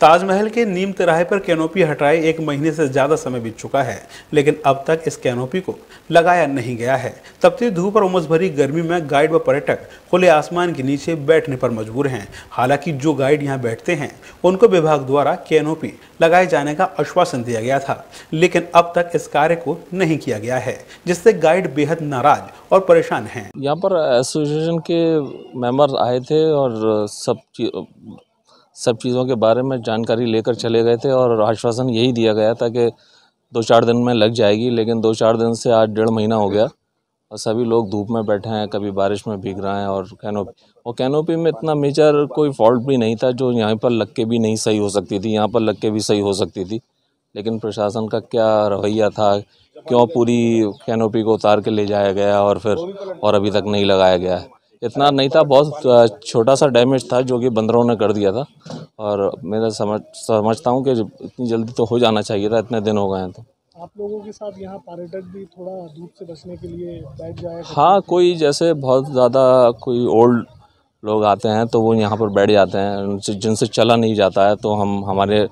ताजमहल के नीम तिराहे पर कैनोपी हटाए एक महीने से ज़्यादा समय बीत चुका है लेकिन अब तक इस कैनोपी को लगाया नहीं गया है तपती धूप और उमस भरी गर्मी में गाइड व पर्यटक खुले आसमान के नीचे बैठने पर मजबूर हैं हालांकि जो गाइड यहां बैठते हैं उनको विभाग द्वारा कैनोपी लगाए जाने का आश्वासन दिया गया था लेकिन अब तक इस कार्य को नहीं किया गया है जिससे गाइड बेहद नाराज और परेशान है यहाँ पर एसोसिएशन के मेम्बर आए थे और सब सब चीज़ों के बारे में जानकारी लेकर चले गए थे और आश्वासन यही दिया गया था कि दो चार दिन में लग जाएगी लेकिन दो चार दिन से आज डेढ़ महीना हो गया और सभी लोग धूप में बैठे हैं कभी बारिश में भीग रहे हैं और कैनोपी और कैनोपी में इतना मेजर कोई फॉल्ट भी नहीं था जो यहाँ पर लग के भी नहीं सही हो सकती थी यहाँ पर लग के भी सही हो सकती थी लेकिन प्रशासन का क्या रवैया था क्यों पूरी कैनोपी को उतार के ले जाया गया और फिर और अभी तक नहीं लगाया गया है इतना नहीं था बहुत छोटा सा डैमेज था जो कि बंदरों ने कर दिया था और मेरा तो समझ समझता हूँ कि इतनी जल्दी तो हो जाना चाहिए था इतने दिन हो गए हैं तो आप लोगों के साथ यहाँ पर्यटक भी थोड़ा धूप से बचने के लिए बैठ जाए हाँ कोई जैसे बहुत ज़्यादा कोई ओल्ड लोग आते हैं तो वो यहाँ पर बैठ जाते हैं उनसे जिनसे चला नहीं जाता है तो हम हमारे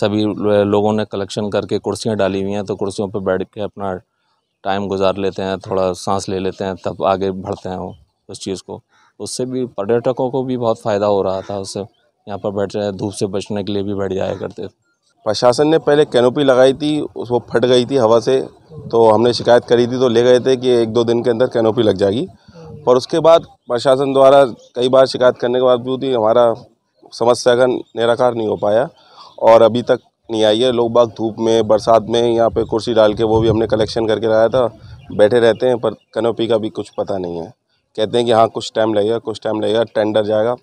सभी लोगों ने कलेक्शन करके कुर्सियाँ डाली हुई हैं तो कुर्सियों पर बैठ के अपना टाइम गुजार लेते हैं थोड़ा सांस ले लेते हैं तब आगे बढ़ते हैं वो उस चीज़ को उससे भी पर्यटकों को भी बहुत फ़ायदा हो रहा था उससे यहाँ पर बैठ रहे धूप से बचने के लिए भी बैठ जाया करते थे प्रशासन ने पहले कैनोपी लगाई थी उस वो फट गई थी हवा से तो हमने शिकायत करी थी तो ले गए थे कि एक दो दिन के अंदर कैनोपी लग जाएगी पर उसके बाद प्रशासन द्वारा कई बार शिकायत करने के बावजूद ही हमारा समस्या का निराकार नहीं हो पाया और अभी तक नहीं आई है लोग बाग धूप में बरसात में यहाँ पे कुर्सी डाल के वो भी हमने कलेक्शन करके लाया था बैठे रहते हैं पर कैनोपी का भी कुछ पता नहीं है कहते हैं कि हाँ कुछ टाइम लगेगा कुछ टाइम लगेगा टेंडर जाएगा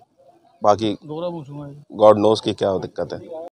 बाकी गॉड नोज की क्या दिक्कत है